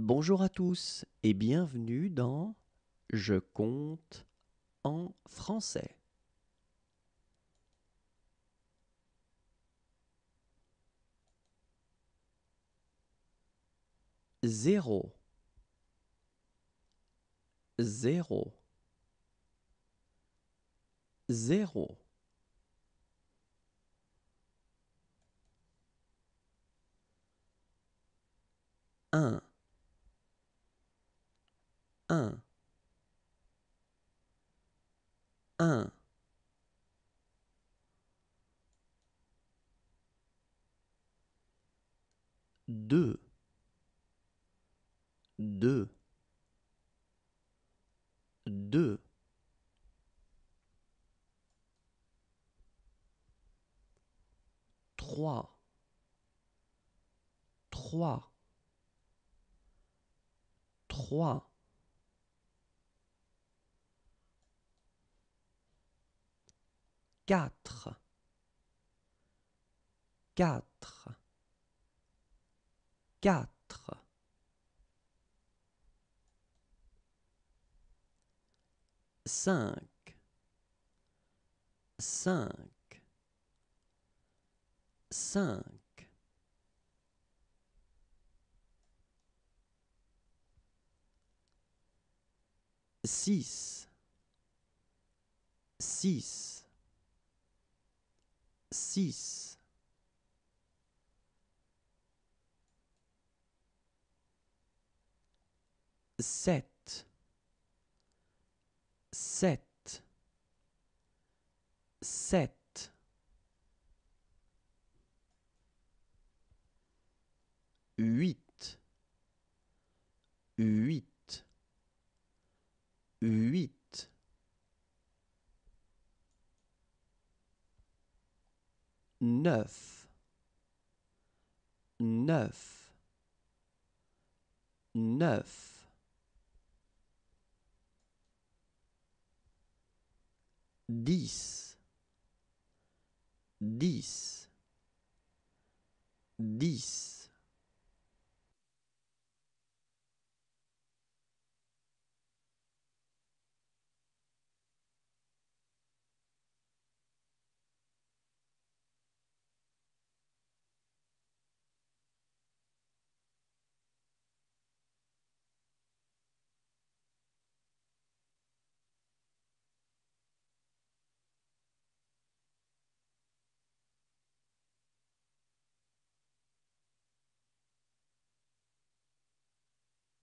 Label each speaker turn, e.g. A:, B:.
A: Bonjour à tous et bienvenue dans Je compte en
B: français. Zéro. Zéro. Zéro.
C: Un un, un.
D: Deux, deux, deux.
C: Trois, trois, trois. quatre quatre quatre cinq
A: cinq cinq six six six.
E: Sept. Sept. Sept. huit,
D: huit, huit. 9 9 9
F: 10 10 10